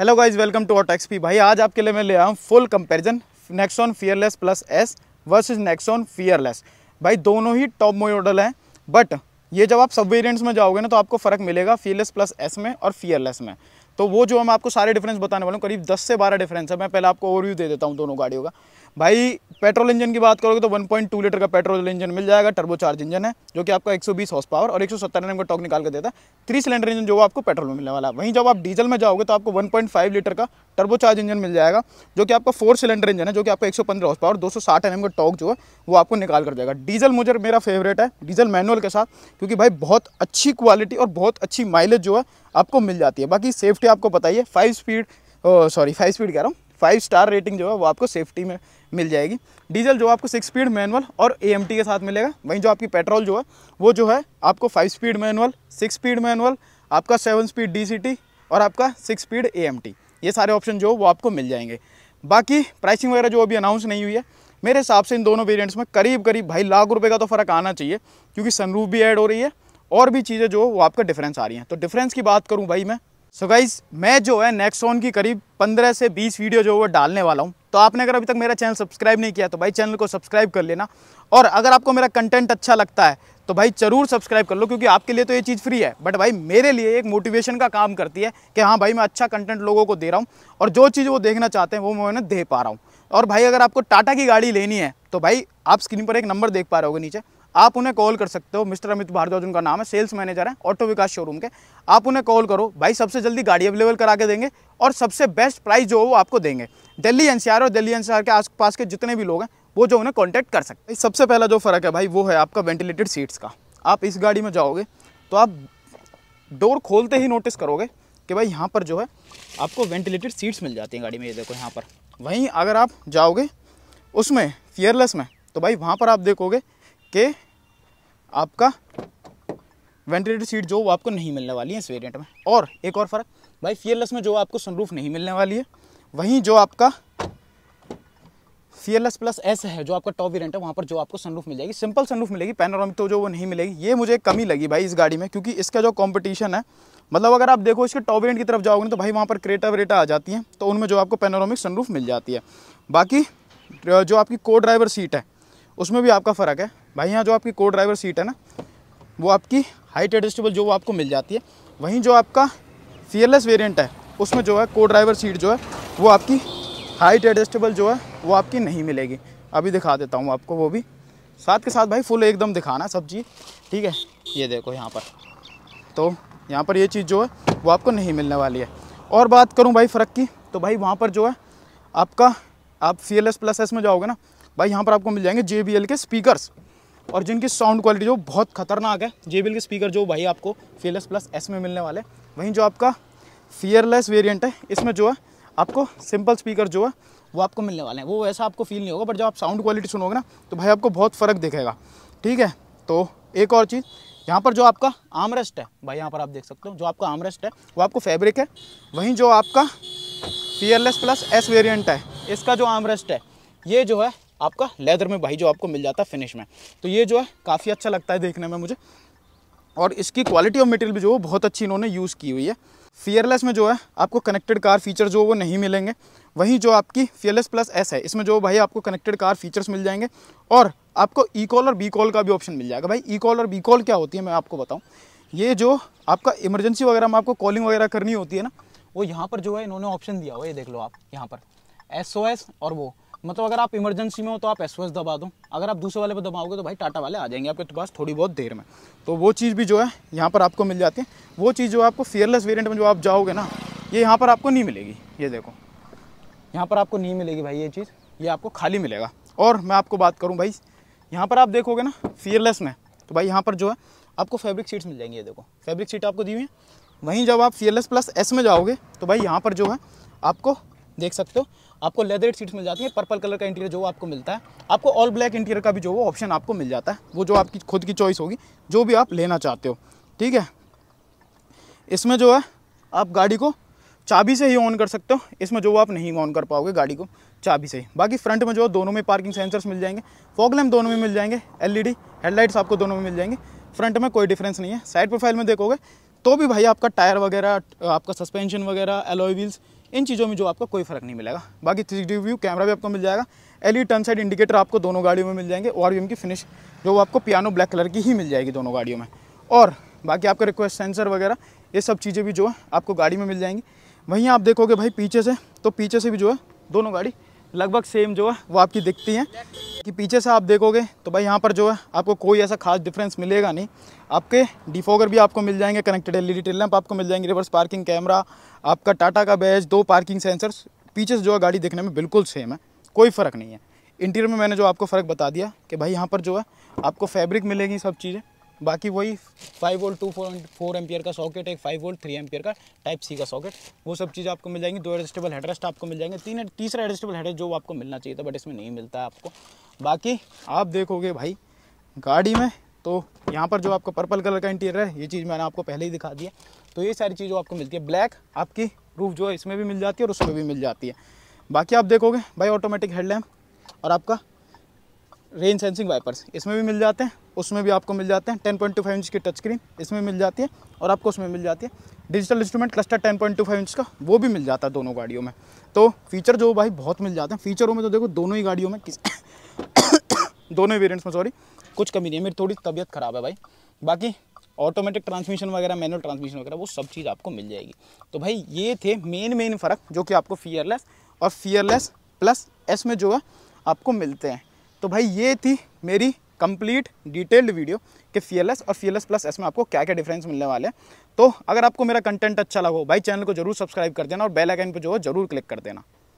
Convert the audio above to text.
hello guys welcome to auto XP भाई आज आपके लिए मैं ले आया हूँ full comparison Nexon Fearless plus S versus Nexon Fearless भाई दोनों ही टॉप मॉडल हैं बट ये जब आप सब वेरियंट्स में जाओगे ना तो आपको फ़र्क मिलेगा फियरलेस प्लस एस में और फियरलेस में तो वो जो मैं आपको सारे डिफरेंस बताने वाला हूँ करीब दस से बारह डिफरेंस है मैं पहले आपको ओवरव्यू दे देता हूँ दोनों गाड़ियों का भाई पेट्रोल इंजन की बात करोगे तो 1.2 लीटर का पेट्रोल इंजन मिल जाएगा टर्बो चार्ज इंजन है जो कि आपका 120 हॉर्स पावर और 170 सौ सत्तर का टॉक निकाल कर देता है थ्री सिलेंडर इंजन जो आपको पेट्रोल में मिलने वाला है वहीं जब आप डीजल में जाओगे तो आपको 1.5 लीटर का टर्बो चार्ज इंजन मिल जाएगा जो कि आपका फोर सिलेंडर इंजन है जो कि आपका एक सौ हॉर्स पावर दो सौ का टॉक जो है वो आपको निकाल कर जाएगा डीजल मुझे मेरा फेवरेट है डीजल मैनुअल के साथ क्योंकि भाई बहुत अच्छी क्वालिटी और बहुत अच्छी माइलेज जो है आपको मिल जाती है बाकी सेफ्टी आपको बताइए five speed sorry five speed कह रहा हूँ फाइव स्टार रेटिंग जो है वो आपको सेफ्टी में मिल जाएगी डीजल जो आपको सिक्स स्पीड मैनुअल और ए के साथ मिलेगा वहीं जो आपकी पेट्रोल जो है वो जो है आपको five speed manual six speed manual आपका सेवन स्पीड डी और आपका सिक्स स्पीड ए ये सारे ऑप्शन जो वो आपको मिल जाएंगे बाकी प्राइसिंग वगैरह जो अभी अनाउंस नहीं हुई है मेरे हिसाब से इन दोनों वेरिएंट्स में करीब करीब भाई लाख रुपए का तो फ़र्क आना चाहिए क्योंकि सनरूफ भी ऐड हो रही है और भी चीज़ें जो वो आपका डिफरेंस आ रही हैं तो डिफरेंस की बात करूँ भाई मैं सो so गाइज मैं जो है नेक्सॉन की करीब 15 से 20 वीडियो जो वो डालने वाला हूँ तो आपने अगर अभी तक मेरा चैनल सब्सक्राइब नहीं किया तो भाई चैनल को सब्सक्राइब कर लेना और अगर आपको मेरा कंटेंट अच्छा लगता है तो भाई ज़रूर सब्सक्राइब कर लो क्योंकि आपके लिए तो ये चीज़ फ्री है बट भाई मेरे लिए एक मोटिवेशन का काम करती है कि हाँ भाई मैं अच्छा कंटेंट लोगों को दे रहा हूँ और जो चीज़ वो देखना चाहते हैं वो मैं उन्हें दे पा रहा हूँ और भाई अगर आपको टाटा की गाड़ी लेनी है तो भाई आप स्क्रीन पर एक नंबर देख पा रहे होगे नीचे आप उन्हें कॉल कर सकते हो मिस्टर अमित भारद्वाज उनका नाम है सेल्स मैनेजर है ऑटो विकास शोरूम के आप उन्हें कॉल करो भाई सबसे जल्दी गाड़ी अवेलेबल करा के देंगे और सबसे बेस्ट प्राइस जो है वो आपको देंगे दिल्ली एनसीआर और दिल्ली एनसीआर के आसपास के जितने भी लोग हैं वो जो उन्हें कॉन्टैक्ट कर सकते हैं सबसे पहला जो फ़र्क है भाई वो है आपका वेंटिलेटेड सीट्स का आप इस गाड़ी में जाओगे तो आप डोर खोलते ही नोटिस करोगे कि भाई यहाँ पर जो है आपको वेंटिलेटेड सीट्स मिल जाती हैं गाड़ी में ये देखो यहाँ पर वहीं अगर आप जाओगे उसमें फियरलेस में तो भाई वहाँ पर आप देखोगे कि आपका वेंटिलेटर सीट जो वो आपको नहीं मिलने वाली है इस वेरिएंट में और एक और फ़र्क भाई फियरलेस में जो आपको सनरूफ नहीं मिलने वाली है वहीं जो आपका फियरलेस प्लस एस है जो आपका टॉप वेरियंट है वहाँ पर जो आपको सनरूफ मिल जाएगी सिंपल सनरूफ मिलेगी पैनोरामिक तो जो वो नहीं मिलेगी ये मुझे कमी लगी भाई इस गाड़ी में क्योंकि इसका जो कॉम्पिटिशन है मतलब अगर आप देखो इसके टॉप वेरियंट की तरफ जाओगे तो भाई वहाँ पर क्रेटा वेटा आ जाती हैं तो उनमें जो आपको पैनोरामिक सनरूफ मिल जाती है बाकी जो आपकी को ड्राइवर सीट है उसमें भी आपका फ़र्क है भाई यहाँ जो आपकी को ड्राइवर सीट है ना वो आपकी हाइट एडजस्टेबल जो वो आपको मिल जाती है वहीं जो आपका सी वेरियंट है उसमें जो है को ड्राइवर सीट जो है वो आपकी हाइट एडजस्टेबल जो है वो आपकी नहीं मिलेगी अभी दिखा देता हूँ आपको वो भी साथ के साथ भाई फुल एकदम दिखाना सब चीज़ ठीक है ये देखो यहाँ पर तो यहाँ पर ये चीज़ जो है वो आपको नहीं मिलने वाली है और बात करूँ भाई फ़र्क की तो भाई वहाँ पर जो है आपका आप C L S plus S में जाओगे ना भाई यहाँ पर आपको मिल जाएंगे जे बी एल के स्पीकर्स और जिनकी साउंड क्वालिटी जो बहुत खतरनाक है जे के स्पीकर जो भाई आपको फीएलएस प्लस एस में मिलने वाले वहीं जो आपका फियरलेस वेरियंट है इसमें जो है आपको सिंपल स्पीकर जो है वो आपको मिलने वाले हैं वो वैसा आपको फील नहीं होगा बट जब आप साउंड क्वालिटी सुनोगे ना तो भाई आपको बहुत फ़र्क दिखेगा ठीक है तो एक और चीज़ यहाँ पर जो आपका आमरेस्ट है भाई यहाँ पर आप देख सकते हो जो आपका आमरेस्ट है वो आपको फैब्रिक है वहीं जो आपका फियरलेस प्लस एस वेरियंट है इसका जो आमरेस्ट है ये जो है आपका लेदर में भाई जो आपको मिल जाता है फिनिश में तो ये जो है काफ़ी अच्छा लगता है देखने में मुझे और इसकी क्वालिटी ऑफ मटेरियल भी जो है बहुत अच्छी इन्होंने यूज़ की हुई है फियरलेस में जो है आपको कनेक्टेड कार फीचर जो वो नहीं मिलेंगे वहीं जो आपकी फियरलेस प्लस एस है इसमें जो भाई आपको कनेक्टेड कार फीचर्स मिल जाएंगे और आपको ई e कॉल और बी कॉल का भी ऑप्शन मिल जाएगा भाई ई e कॉल और बी कॉल क्या होती है मैं आपको बताऊँ ये जो आपका इमरजेंसी वगैरह में आपको कॉलिंग वगैरह करनी होती है ना वो यहाँ पर जो है इन्होंने ऑप्शन दिया हुआ ये देख लो आप यहाँ पर एस और वो मतलब अगर आप इमरजेंसी में हो तो आप एस दबा दो अगर आप दूसरे वाले पर दबाओगे तो भाई टाटा वाले आ जाएंगे आपके पास तो थोड़ी बहुत देर में तो वो चीज़ भी जो है यहाँ पर आपको मिल जाती है वो चीज़ जो आपको फेयरलेस वेरियंट में जो आप जाओगे ना ये यहाँ पर आपको नहीं मिलेगी ये देखो यहाँ पर आपको नहीं मिलेगी भाई ये चीज़ ये आपको खाली मिलेगा और मैं आपको बात करूँ भाई यहाँ पर आप देखोगे ना फेयरलेस में तो भाई यहाँ पर जो है आपको फैब्रिक सीट्स मिल जाएंगी ये देखो फैब्रिक सीट आपको दी हुई है वहीं जब आप फेयरलेस प्लस एस में जाओगे तो भाई यहाँ पर जो है आपको देख सकते हो आपको लेदरेड सीट्स मिल जाती है पर्पल कलर का इंटीरियर जो आपको मिलता है आपको ऑल ब्लैक इंटीरियर का भी जो वो ऑप्शन आपको मिल जाता है वो जो आपकी खुद की चॉइस होगी जो भी आप लेना चाहते हो ठीक है इसमें जो है आप गाड़ी को चाबी से ही ऑन कर सकते हो इसमें जो आप नहीं ऑन कर पाओगे गाड़ी को चाबी से ही बाकी फ्रंट में जो है दोनों में पार्किंग सेंसर्स मिल जाएंगे फॉग दोनों में मिल जाएंगे एलईडी हेडलाइट्स आपको दोनों में मिल जाएंगे फ्रंट में कोई डिफरेंस नहीं है साइड प्रोफाइल में देखोगे तो भी भाई आपका टायर वगैरह आपका सस्पेंशन वगैरह एलोई व्हील्स इन चीज़ों में जो आपको कोई फर्क नहीं मिलेगा बाकी थ्री डी व्यू कैमरा भी आपको मिल जाएगा L E turn side indicator आपको दोनों गाड़ियों में मिल जाएंगे और की फिनिश जो आपको पियानो ब्लैक कलर की ही मिल जाएगी दोनों गाड़ियों में और बाकी आपका रिक्वेस्ट सेंसर वगैरह ये सब चीज़ें भी जो है आपको गाड़ी में मिल जाएंगी वहीं आप देखोगे भाई पीछे से तो पीछे से भी जो है दोनों गाड़ी लगभग सेम जो है वो आपकी दिखती हैं कि पीछे से आप देखोगे तो भाई यहाँ पर जो है आपको कोई ऐसा खास डिफरेंस मिलेगा नहीं आपके डिफोगर भी आपको मिल जाएंगे कनेक्टेड एल ई टेल आपको मिल जाएंगे रिवर्स पार्किंग कैमरा आपका टाटा का बैज दो पार्किंग सेंसर्स पीछे से जो है गाड़ी देखने में बिल्कुल सेम है कोई फ़र्क नहीं है इंटीरियर में मैंने जो आपको फ़र्क बता दिया कि भाई यहाँ पर जो है आपको फैब्रिक मिलेगी सब चीज़ें बाकी वही five volt two four four ampere का सॉकेट एक फाइव वोल्ट थ्री एम्पियर का टाइप सी का सॉकेट वो सब चीज़ आपको मिल जाएंगी दो एडजस्टेबल हेडरेस्ट आपको मिल जाएंगे तीन तीसरा एडजस्टेबल हेडरेस्ट जो आपको मिलना चाहिए था बट इसमें नहीं मिलता है आपको बाकी आप देखोगे भाई गाड़ी में तो यहाँ पर जो आपका पर्पल कलर का इंटीरियर है ये चीज़ मैंने आपको पहले ही दिखा दिया तो ये सारी चीज़ आपको मिलती है ब्लैक आपकी रूफ जो है इसमें भी मिल जाती है और उसमें भी मिल जाती है बाकी आप देखोगे भाई ऑटोमेटिक हेडलैम्प और आपका रेन सेंसिंग वाइपर्स इसमें भी मिल जाते हैं उसमें भी आपको मिल जाते हैं ten point two five inch की टच स्क्रीन इसमें मिल जाती है और आपको उसमें मिल जाती है digital instrument cluster ten point two five inch का वो भी मिल जाता है दोनों गाड़ियों में तो फीचर जो भाई बहुत मिल जाते हैं फीचरों में तो देखो दोनों ही गाड़ियों में किस दोनों ही वेरियंट्स में सॉरी कुछ कमी नहीं है मेरी थोड़ी तबीयत ख़राब है भाई बाकी ऑटोमेटिक ट्रांसमिशन वगैरह मैनुअल ट्रांसमिशन वगैरह वो सब चीज़ आपको मिल जाएगी तो भाई ये थे मेन मेन फ़र्क जो कि आपको फियरलेस और फियरलेस प्लस एस में जो है आपको मिलते हैं तो भाई ये थी मेरी कंप्लीट डिटेल्ड वीडियो कि फीएलएस और फीएलएस प्लस एस में आपको क्या क्या डिफरेंस मिलने वाले हैं तो अगर आपको मेरा कंटेंट अच्छा लगा हो भाई चैनल को जरूर सब्सक्राइब कर देना और बेल आइकन पर जो है जरूर क्लिक कर देना